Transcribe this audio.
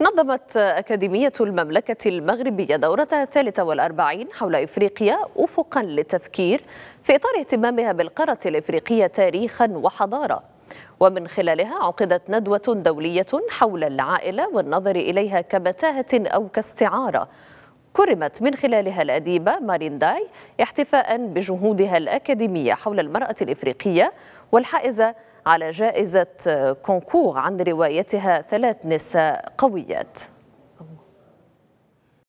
نظمت أكاديمية المملكة المغربية دورتها الثالثة والأربعين حول إفريقيا أفقا للتفكير في إطار اهتمامها بالقارة الإفريقية تاريخا وحضارة ومن خلالها عقدت ندوة دولية حول العائلة والنظر إليها كمتاهة أو كاستعارة كرمت من خلالها الأديبة مارين داي احتفاء بجهودها الأكاديمية حول المرأة الإفريقية والحائزة على جائزة كونكور عن روايتها ثلاث نساء قويات